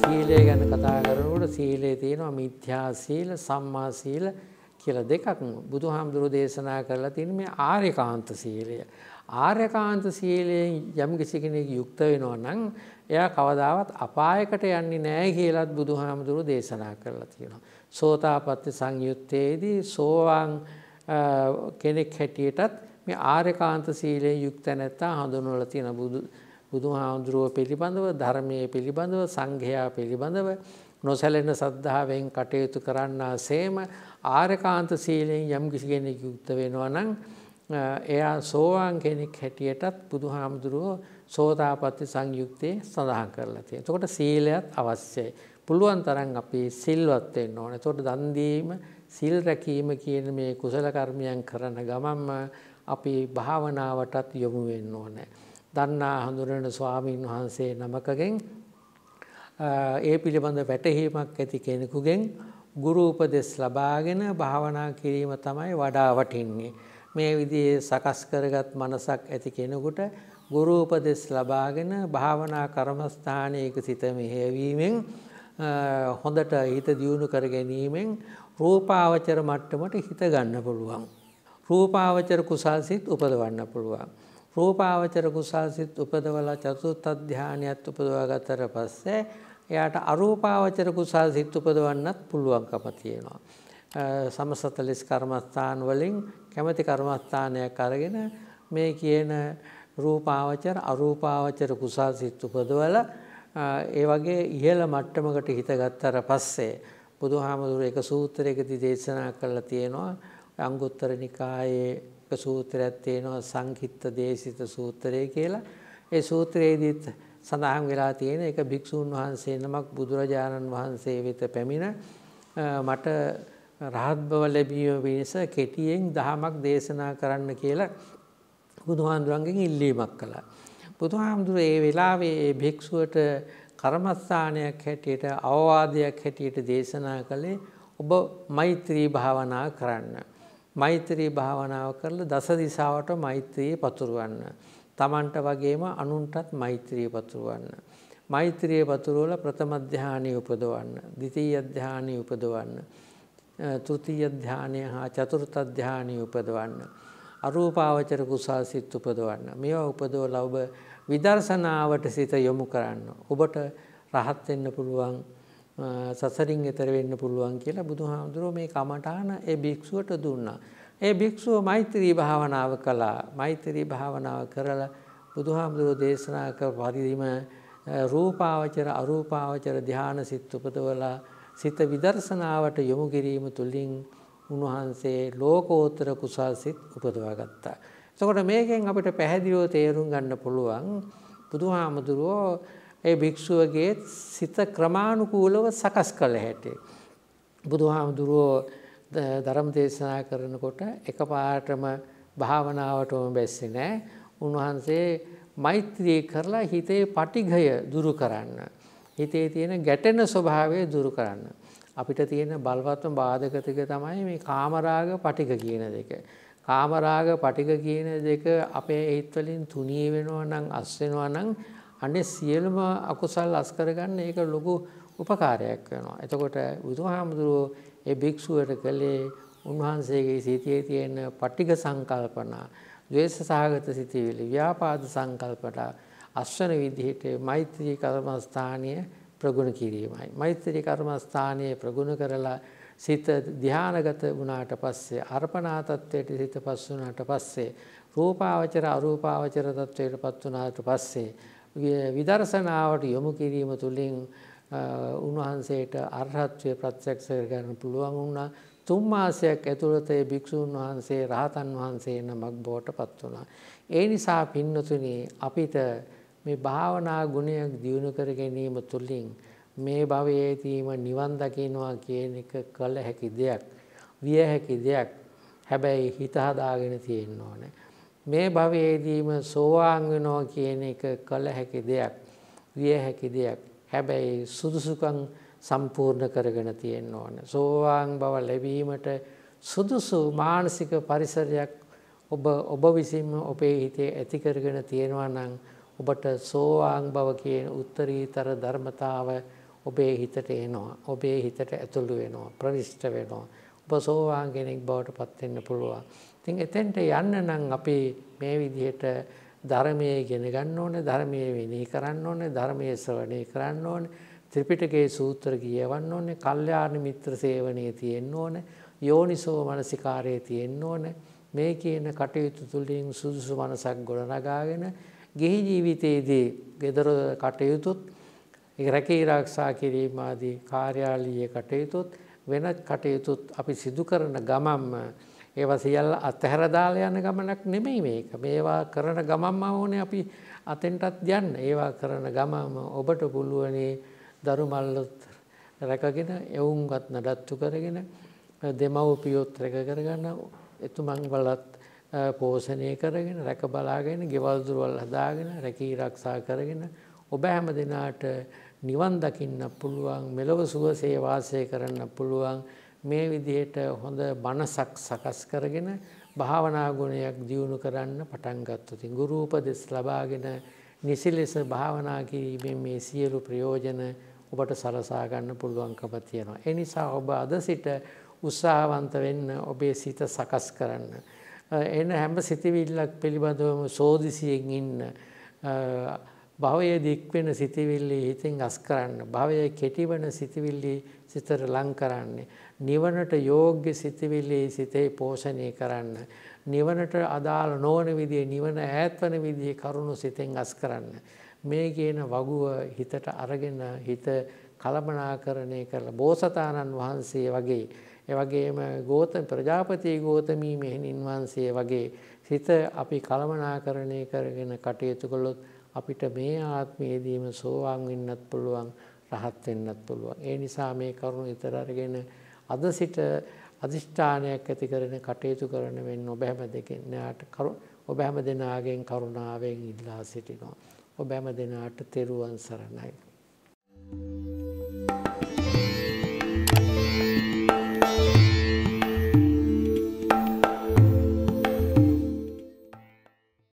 සීලය ගැන කතා කරනකොට සීලේ තියෙනවා මිත්‍යා සීල සම්මා සීල කියලා දෙකක් බුදුහාමුදුරු දේශනා කරලා තියෙන මේ ආර්යකාන්ත සීලය. ආර්යකාන්ත සීලයෙන් යම් කිසි කෙනෙක් යුක්ත වෙනවා නම් එයා කවදාවත් අපායකට යන්නේ නැහැ කියලාත් බුදුහාමුදුරු දේශනා කරලා තියෙනවා. සෝතාපට්ටි සංයුත්තේදී සෝවාන් කෙනෙක් හැටියටත් මේ ආර්යකාන්ත සීලයෙන් යුක්ත නැත්තා හඳුන්වලා තියෙන බුදු බුදුහාමුදුරුව පිළිබඳව ධර්මයේ පිළිබඳව සංඝයා පිළිබඳව නොසැලෙන සද්ධාවෙන් කටයුතු කරන්නාseම ආර්යකාන්ත සීලයෙන් යම් කිසි කෙනෙක් යුක්ත වෙනවා නම් එයා සෝවාන් කෙනෙක් හැටියටත් බුදුහාමුදුරුව සෝතාපට්ටි සංයුක්තේ සඳහන් කරලා තියෙනවා. එතකොට සීලයත් අවශ්‍යයි. පුළුවන් තරම් අපි සිල්වත් වෙන්න ඕනේ. එතකොට දන් දීම, සිල් රැකීම කියන මේ කුසල කර්මයන් කරන ගමන්ම අපි භාවනාවටත් යොමු වෙන්න ඕනෑ. දන්නා හඳුරන ස්වාමීන් වහන්සේ නමකගෙන් ඒ පිළිබඳ වැටහීමක් ඇති කෙනෙකුගෙන් ගුරූපදෙස් ලබාගෙන භාවනා කිරීම තමයි වඩා වටින්නේ. මේ විදිහේ සකස් කරගත් මනසක් ඇති කෙනෙකුට ගුරූපදෙස් ලබාගෙන භාවනා කර්මස්ථානයක සිත මෙහෙවීමෙන් හොඳට හිත දියුණු කර ගැනීමෙන් රූපාවචර මට්ටමට හිත ගන්න පුළුවන්. රූපාවචර කුසාසිත් උපදවන්න පුළුවන්. රූපාවචර කුසාසිත් උපදවල චතුත් අධ්‍යානයක් උපදවා ගතර පස්සේ එයාට අරූපාවචර කුසාසිත් උපදවන්නත් පුළුවන්කම තියෙනවා. සමසතලිස් කර්මස්ථාන වලින් කැමති කර්මස්ථානයක් අරගෙන මේ කියන රූපාවචර අරූපාවචර කුසල් සිත් උපදවල ඒ වගේ ඉහළ මට්ටමකට හිත ගත්තර පස්සේ බුදුහාමුදුර එක සූත්‍රයකදී දේශනා කරලා තියෙනවා අංගුත්තර නිකායේ සූත්‍රයක් තියෙනවා සංකිට්ත දේශිත සූත්‍රය කියලා. ඒ සූත්‍රයේදීත් සඳහන් වෙලා තියෙන එක භික්ෂූන් වහන්සේ නමක් බුදුරජාණන් වහන්සේ වෙත පැමිණ මට රහත් බව ලැබීම වෙනස කෙටියෙන් දහමක් දේශනා කරන්න කියලා බුදුහාමුදුරන්ගෙන් ඉල්ලීමක් කළා. බුදුහාමුදුර ඒ වෙලාවේ ඒ භික්ෂුවට කර්මස්ථානයක් හැටියට අවවාදයක් හැටියට දේශනා කළේ ඔබ මෛත්‍රී භාවනා කරන්න. මෛත්‍රී භාවනාව කරලා දස දිසාවට මෛත්‍රී පතුරවන්න. Tamanට වගේම අනුන්ටත් මෛත්‍රී පතුරවන්න. මෛත්‍රිය පතුරවල ප්‍රථම ධානය උපදවන්න. ද්විතීය ධානය උපදවන්න. තෘතීය ධානය හා චතුර්ථ ධානය උපදවන්න. අරූපාවචර කුසල් සිත් උපදවන්න. මේවා උපදවලා ඔබ විදර්ශනාවට සිත යොමු කරන්න. ඔබට රහත් වෙන්න පුළුවන්. සසරින් එතර වෙන්න පුළුවන් කියලා බුදු හාමුදුරුව මේ කමටාන ඒ භික්‍ෂුවට දුන්නා. ඒ භික්‍ෂුව මෛත්‍රී භාවනාව කළා මෛත්‍රී භාවනාව කරලා බුදු හාමුදුරුව දේශනා කර පරිදිම රූපාවචර අරූපාවචර ධ්‍යාන සිත් උපදවලා සිත විදර්ශනාවට යොමු කිරීම තුළින් උන්වහන්සේ ලෝකෝත්තර කුසල් සිත් උපදවා ගත්තා. එතකොට මේකෙන් අපිට පැහැදිලිව තේරුම් ගන්න පුළුවන් බුදුහාමුදුරුවෝ ඒ භික්ෂුවගේ සිත ක්‍රමානුකූලව සකස් කළ හැටි. බුදුහාමුදුරුවෝ ධර්ම දේශනා කරනකොට එක පාටම භාවනාවටම බැස්සේ නෑ උන්වහන්සේ මෛත්‍රී කරලා හිතේ පටිඝය දුරු කරන්න. හිතේ තියෙන ගැටෙන ස්වභාවය දුරු කරන්න. අපිට තියෙන බලවත්ම බාධකතික තමයි මේ කාමරාග පටික කියන දෙක. කාමරාග පටික කියන දෙක අපේ ඒත්වලින් තුනී වෙනවා නම් අස් වෙනවා නම් අනේ සියලුම අකුසල් අස්කරගන්න ඒක ලොකු උපකාරයක් වෙනවා. එතකොට බුදුහාමුදුරුවෝ ඒ භික්ෂුවට කළේ උන්වහන්සේගේ සිතේ තියෙන පටිඝ සංකල්පන, ද්වේෂ සහගත සිතිවිලි, ව්‍යාපාද සංකල්පන අස්වන විදිහට මෛත්‍රී කර්මස්ථානීය ප්‍රගුණ කිරීමයි. මෛත්‍රී කර්මස්ථානීය ප්‍රගුණ කරලා සිත ධානාගත වුණාට පස්සේ අර්පණා තත්වයට සිත පස් වුණාට පස්සේ රූපාවචර අරූපාවචර තත්වයට පත් වුණාට පස්සේ විදර්ශනාවට යොමු කිරීම තුළින් උන්වහන්සේට අර්හත්වය ප්‍රත්‍යක්ෂ කරගන්න පුළුවන් වුණා තුන් මාසයක් ඇතුළත ඒ භික්ෂුන් වහන්සේ රහතන් වහන්සේ නමක් බවට පත් වුණා. ඒ නිසා පින්නතුනි අපිට මේ භාවනා ගුණයක් දියුණු කර ගැනීම තුළින් මේ භවයේ තීම නිවන් දකින්නවා කියන එක කළ හැකි දෙයක්, විය හැකි දෙයක්. හැබැයි හිත හදාගෙන තියෙන්න ඕනේ. මේ භවයේදීම සෝවාන් වෙනවා කියන එක කළ හැකි දෙයක්, විය හැකි දෙයක්. හැබැයි සුදුසුකම් සම්පූර්ණ කරගෙන තියෙන්න ඕන. සෝවාන් බව ලැබීමට සුදුසු මානසික පරිසරයක් ඔබ ඔබ විසින්ම ඔබේ හිතේ ඇති කරගෙන තියෙනවා නම් ඔබට සෝවාන් බව කියන උත්තරීතර ධර්මතාව ඔබේ හිතට එනවා. ඔබේ හිතට ඇතුළු වෙනවා, ප්‍රවිෂ්ඨ වෙනවා. ඔබ සෝවාන් කෙනෙක් බවට පත්වෙන්න පුළුවන්. ඉතින් එතෙන්ට යන්න නම් අපි මේ විදිහට ධර්මය ගෙන ගන්න ඕන ධර්මය වෙනී කරන්න ඕන ධර්මය ශ්‍රවණය කරන්න ඕන ත්‍රිපිටකයේ සූත්‍ර කියවන්න ඕනේ කල්යාණ මිත්‍ර සේවනයේ තියෙන්න ඕන යෝනිසෝ මනසිකාරයේ තියෙන්න ඕන මේ කියන කටයුතු තුළින් සුදුසු මනසක් ගොඩනගාගෙන ගෙහි ජීවිතයේදී ගෙදර කටයුතුත් රැකී රක්ෂා කිරීම ආදී කාර්යාලීය කටයුතුත් වෙනත් කටයුතුත් අපි සිදු කරන ගමම්ම ඒව සියල්ල අතහැර දාලා යන ගමනක් නෙමෙයි මේක. මේවා කරන ගමම්ම ඕනේ අපි අතෙන්ටත් යන්න. ඒවා කරන ගමම ඔබට පුළුවනි දරුමල්ලොත් රැකගෙන එවුන්වත් නඩත්තු කරගෙන දෙමව්පියොත් රැක කරගන්න එතුමන් වලත් පෝෂණය කරගෙන රැක බලාගෙන ගෙවල් දුරවල් හදාගෙන රැකී රක්ෂා කරගෙන ඔබ හැම දෙනාට නිවන් දකින්න පුළුවන් මෙලොව සුවසේ වාසය කරන්න පුළුවන් මේ විදිහට හොඳ බණසක් සකස් කරගෙන භාවනා ගුණයක් දියුණු කරන්න පටන් ගත්තොතින් ගුරු උපදෙස් ලබාගෙන නිසි ලෙස භාවනා කිරීමෙන් මේ සියලු ප්‍රයෝජන ඔබට සලසා ගන්න පුළුවන්කම තියෙනවා. ඒ නිසා ඔබ අද සිට උත්සාහවන්ත වෙන්න ඔබේ සිත සකස් කරන්න. එන හැම සිතවිල්ලක් පිළිබඳවම සෝදිසියෙන් ඉන්න භවය දික්වෙන සිතිවිල්ලි හිතෙන් අස් කරන්න භවය කෙටිවන සිතිවිල්ලි සිතට ලං කරන්නේ නිවනට යෝග්‍ය සිතිවිල්ලි සිතේ පෝෂණය කරන්න නිවනට අදාළ නොවන විදිය නිවන ඈත්වන විදිය කරුණු සිතෙන් අස් කරන්න මේ කියන වගුව හිතට අරගෙන හිත කළමනාකරණය කරලා බෝසතාණන් වහන්සේ වගේ එවගේම ගෝත ප්‍රජාපති ගෝතමී මෙහෙණින් වහන්සේ වගේ සිත අපි කළමනාකරණය කරගෙන කටයුතු කළොත් අපිට මේ ආත්මයේදීම සෝවාන් වෙන්නත් පුළුවන් රහත් වෙන්නත් පුළුවන්. ඒ නිසා මේ කරුණ විතර අරගෙන අද සිට අදිෂ්ඨානයක් ඇති කරගෙන කටයුතු කරන වෙන්න ඔබ හැම දෙකෙන් නාට ඔබ හැම දෙනාගෙන් කරුණාවෙන් ඉල්ලා සිටිනවා. ඔබ හැම දෙනාට තෙරුවන් සරණයි. Thank you.